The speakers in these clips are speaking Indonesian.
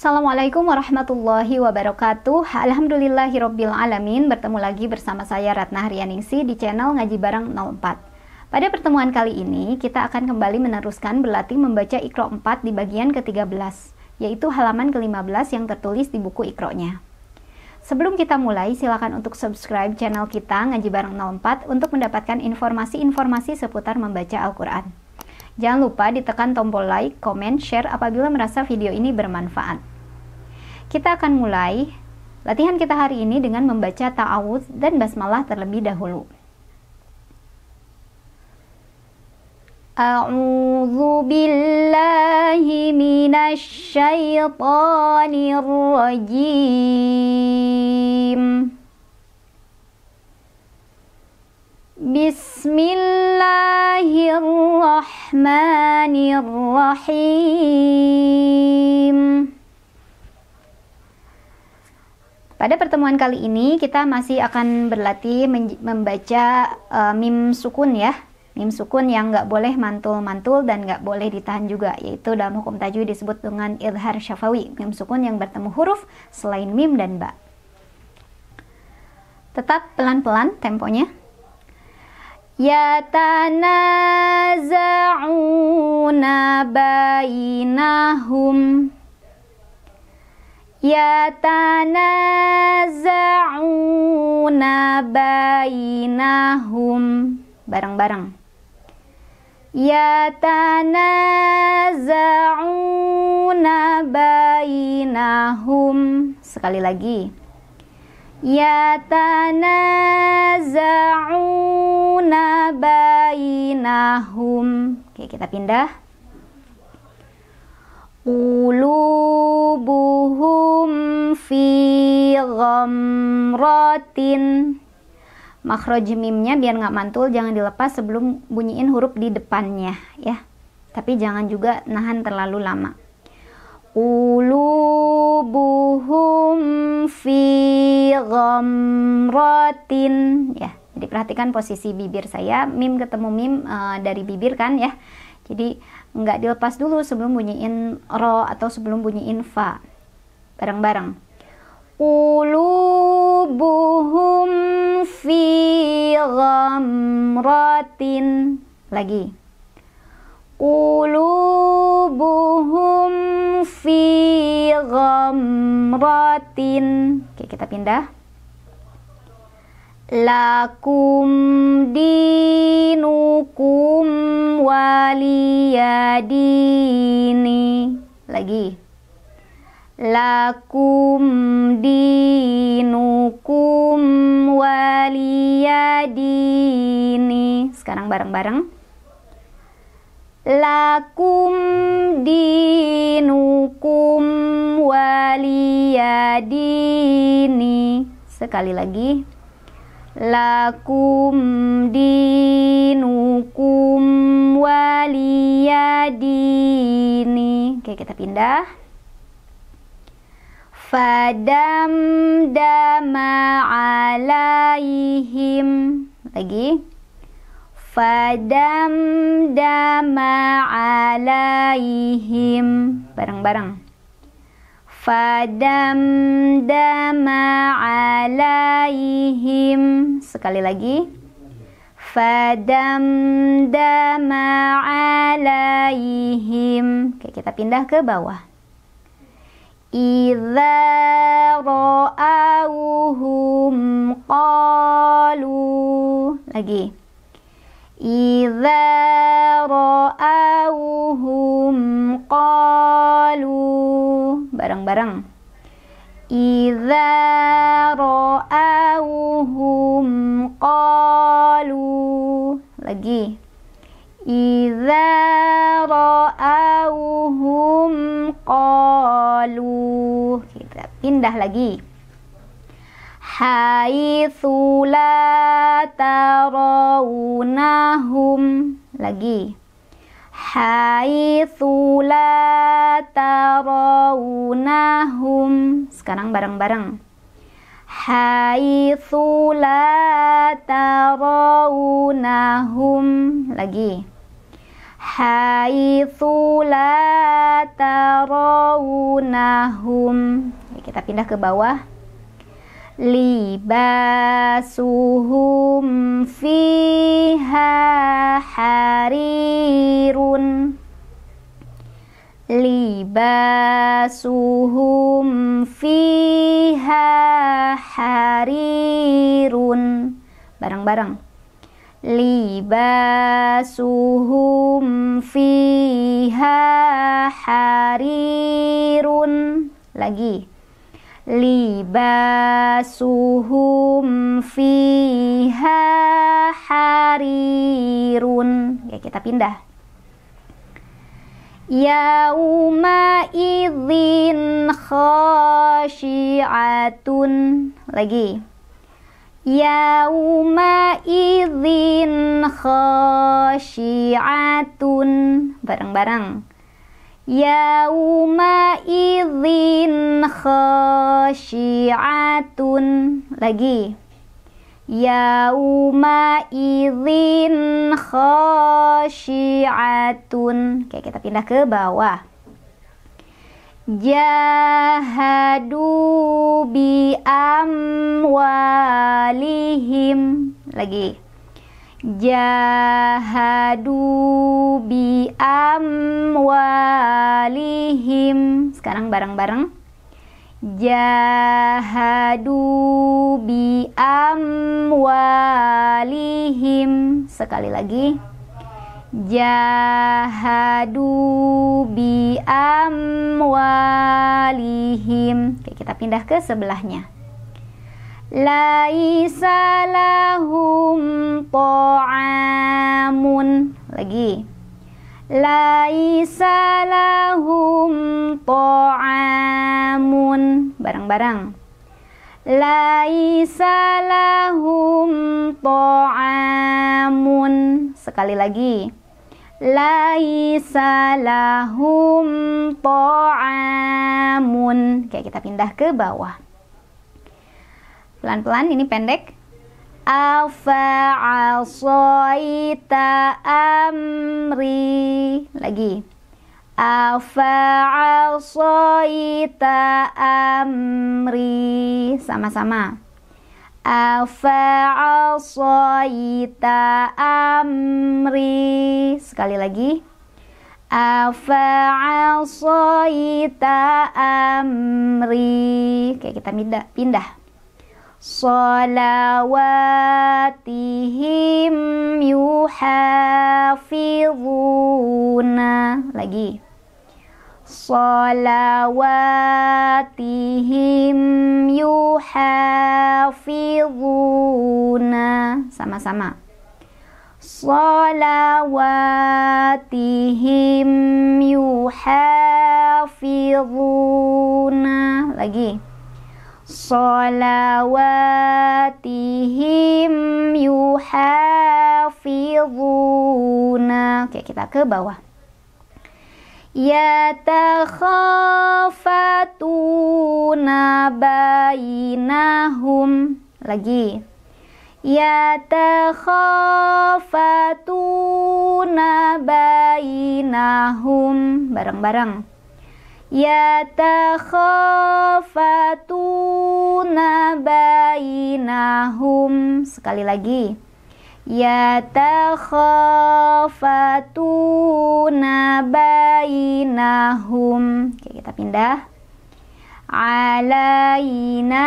Assalamualaikum warahmatullahi wabarakatuh. Alhamdulillahirobbilalamin. Bertemu lagi bersama saya Ratna Haryaningsi di channel Ngaji Barang 04. Pada pertemuan kali ini, kita akan kembali meneruskan berlatih membaca Iqra 4 di bagian ke-13, yaitu halaman ke-15 yang tertulis di buku Iqra-nya. Sebelum kita mulai, silakan untuk subscribe channel kita Ngaji Bareng 04 untuk mendapatkan informasi-informasi seputar membaca Al-Quran. Jangan lupa ditekan tombol like, comment, share apabila merasa video ini bermanfaat kita akan mulai latihan kita hari ini dengan membaca ta'awudz dan basmalah terlebih dahulu. A'udzu billahi minasy syaithanir rajim. Bismillahirrahmanirrahim. Bismillahirrahmanirrahim. Pada pertemuan kali ini kita masih akan berlatih membaca uh, mim sukun ya. Mim sukun yang nggak boleh mantul-mantul dan nggak boleh ditahan juga, yaitu dalam hukum tajwid disebut dengan ilhar syafawi, mim sukun yang bertemu huruf selain mim dan ba. Tetap pelan-pelan temponya. Yatanaza'una bainahum yatanaza'una bainahum bareng-bareng yatanaza'una bainahum sekali lagi yatanaza'una bainahum oke kita pindah Qulubuhum fi ghamratin Makhroj mimnya biar nggak mantul jangan dilepas sebelum bunyiin huruf di depannya ya. Tapi jangan juga nahan terlalu lama. Ulubuhum fi ghamratin ya. Jadi perhatikan posisi bibir saya, mim ketemu mim uh, dari bibir kan ya. Jadi nggak dilepas dulu sebelum bunyiin ro atau sebelum bunyiin fa bareng-bareng ulubuhum fi ghamratin lagi ulubuhum fi ghamratin oke kita pindah Lakum dinukum waliyadini Lagi Lakum dinukum waliyadini Sekarang bareng-bareng Lakum dinukum waliyadini Sekali lagi lakum dinukum waliyadini oke kita pindah fadam dama alaihim lagi fadam dama alaihim bareng-bareng fadamdama alaihim sekali lagi fadamdama alaihim Oke, kita pindah ke bawah Idza ra'awhum qalu lagi Idza ra'awhum qalu bareng-bareng. Idza ra'awhum qalu lagi. Idza ra'awhum qalu kita pindah lagi. Haitsu la lagi haitsu la tarawnahum. Sekarang bareng-bareng. Haitsu la tarawnahum. Lagi. Haitsu la tarawnahum. Kita pindah ke bawah libasuhum fiha harirun libasuhum fiha harirun barang-barang libasuhum fiha harirun lagi libasuhum fiha harirun ya kita pindah yauma idzin khasyi'atun lagi yauma idzin khasyi'atun bareng-bareng yauma idzin khasyi'atun lagi yauma idzin khasyi'atun oke kita pindah ke bawah jahadu bi amwalihim lagi jahadu bi amwalihim alihim sekarang bareng-bareng jahadu bi amwalihim sekali lagi jahadu bi amwalihim Oke, kita pindah ke sebelahnya laisa lahum ta'amun lagi laisa lahum ta'amun barang-barang laisa lahum ta'amun sekali lagi laisa lahum ta'amun kayak kita pindah ke bawah pelan-pelan ini pendek Afa'asoita amri Lagi Afa'asoita amri Sama-sama Afa'asoita amri Sekali lagi Afa'asoita amri Oke kita pindah salawatihim yuhafizuna lagi salawatihim yuhafizuna sama-sama salawatihim yuhafizuna lagi salawatihim yuhafizuna. Oke, kita ke bawah. Yatakhafatuna bainahum. Lagi. Yatakhafatuna bainahum. Bareng-bareng yatakhafatuna bainahum sekali lagi yatakhafatuna bainahum Oke, kita pindah alaina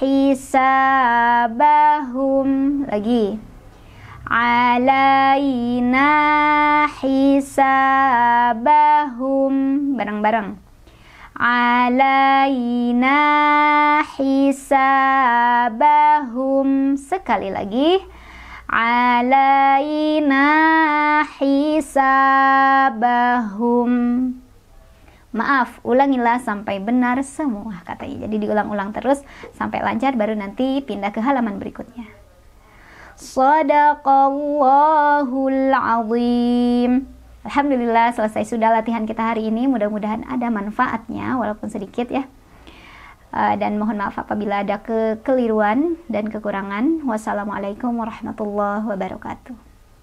hisabahum lagi alaina hisabahum bareng-bareng alaina hisabahum sekali lagi alaina hisabahum Maaf, ulangilah sampai benar semua katanya. Jadi diulang-ulang terus sampai lancar baru nanti pindah ke halaman berikutnya. Sadaqallahul azim. Alhamdulillah selesai sudah latihan kita hari ini. Mudah-mudahan ada manfaatnya walaupun sedikit ya. Eh, dan mohon maaf apabila ada kekeliruan dan kekurangan. Wassalamualaikum warahmatullahi wabarakatuh.